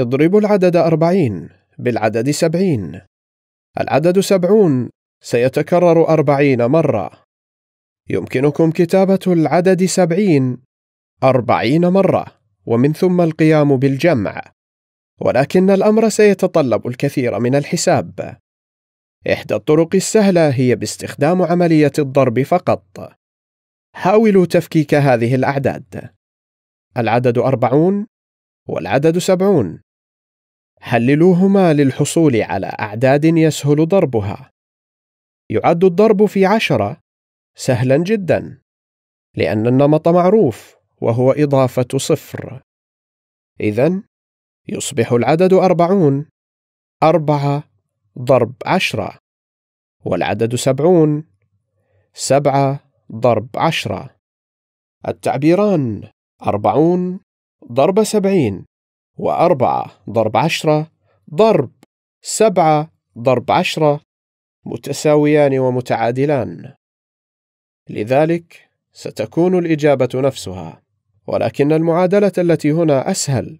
اضربوا العدد أربعين بالعدد سبعين العدد سبعون سيتكرر أربعين مرة يمكنكم كتابة العدد سبعين أربعين مرة ومن ثم القيام بالجمع ولكن الأمر سيتطلب الكثير من الحساب إحدى الطرق السهلة هي باستخدام عملية الضرب فقط حاولوا تفكيك هذه الأعداد العدد أربعون والعدد سبعون حللوهما للحصول على أعداد يسهل ضربها. يعد الضرب في عشرة سهلا جدا، لأن النمط معروف وهو إضافة صفر. إذا يصبح العدد أربعون أربعة ضرب عشرة، والعدد سبعون سبعة ضرب عشرة. التعبيران أربعون ضرب سبعين وأربعة ضرب عشرة ضرب سبعة ضرب عشرة متساويان ومتعادلان لذلك ستكون الإجابة نفسها ولكن المعادلة التي هنا أسهل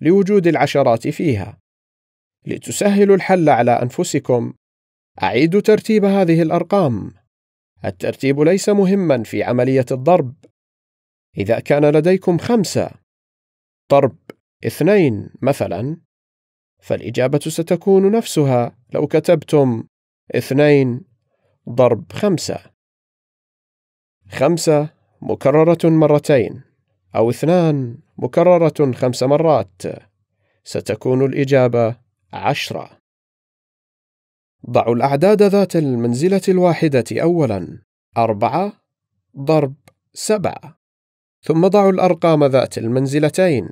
لوجود العشرات فيها لتسهلوا الحل على أنفسكم أعيدوا ترتيب هذه الأرقام الترتيب ليس مهما في عملية الضرب إذا كان لديكم خمسة ضرب اثنين مثلا فالإجابة ستكون نفسها لو كتبتم اثنين ضرب خمسة خمسة مكررة مرتين أو اثنان مكررة خمس مرات ستكون الإجابة عشرة ضعوا الأعداد ذات المنزلة الواحدة أولا أربعة ضرب سبعة ثم ضعوا الأرقام ذات المنزلتين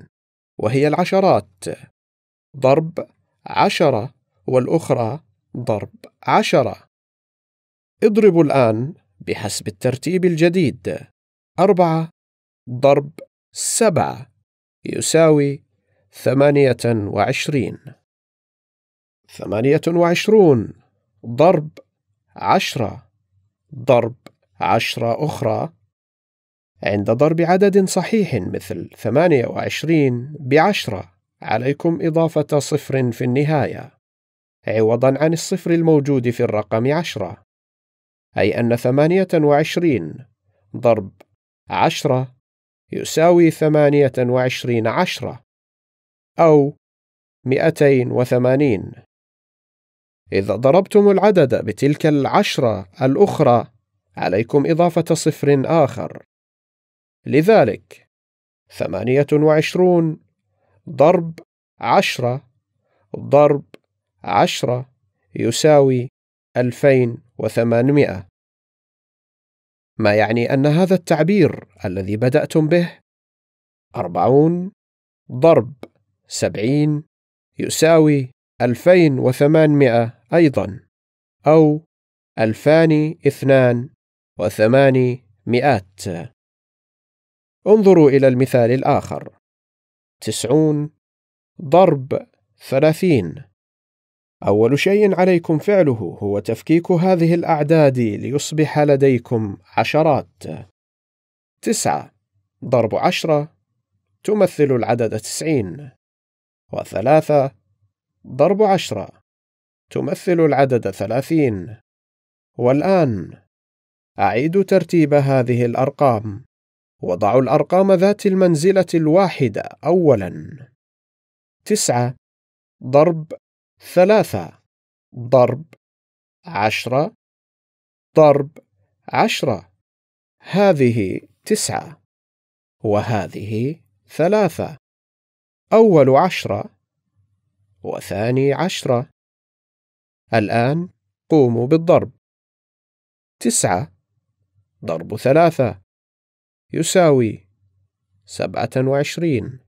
وهي العشرات ضرب عشرة والأخرى ضرب عشرة اضربوا الآن بحسب الترتيب الجديد أربعة ضرب سبعة يساوي ثمانية وعشرين ثمانية وعشرون ضرب عشرة ضرب عشرة أخرى عند ضرب عدد صحيح مثل 28 10 عليكم إضافة صفر في النهاية عوضا عن الصفر الموجود في الرقم 10 أي أن 28 ضرب 10 يساوي 28 عشرة أو 280 إذا ضربتم العدد بتلك العشرة الأخرى عليكم إضافة صفر آخر لذلك ثمانية وعشرون ضرب عشرة ضرب عشرة يساوي ألفين وثمانمائة ما يعني أن هذا التعبير الذي بدأتم به أربعون ضرب سبعين يساوي ألفين وثمانمائة أيضا أو ألفان اثنان وثماني مئات انظروا إلى المثال الآخر تسعون ضرب ثلاثين أول شيء عليكم فعله هو تفكيك هذه الأعداد ليصبح لديكم عشرات تسعة ضرب عشرة تمثل العدد تسعين وثلاثة ضرب عشرة تمثل العدد ثلاثين والآن أعيد ترتيب هذه الأرقام وضعوا الأرقام ذات المنزلة الواحدة أولاً. تسعة ضرب ثلاثة ضرب عشرة ضرب عشرة هذه تسعة وهذه ثلاثة أول عشرة وثاني عشرة الآن قوموا بالضرب تسعة ضرب ثلاثة يساوي سبعة وعشرين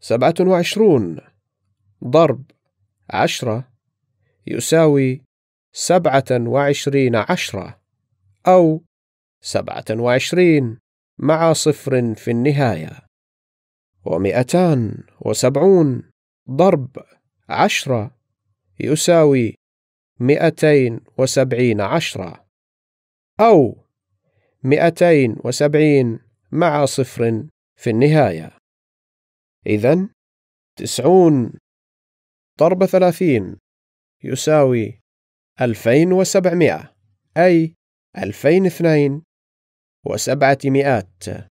سبعة وعشرون ضرب عشرة يساوي سبعة وعشرين عشرة أو سبعة وعشرين مع صفر في النهاية ومئتان وسبعون ضرب عشرة يساوي مئتين وسبعين عشرة أو 270 مع صفر في النهاية إذا تسعون ضرب ثلاثين يساوي ألفين وسبعمائة أي ألفين اثنين وسبعة مئات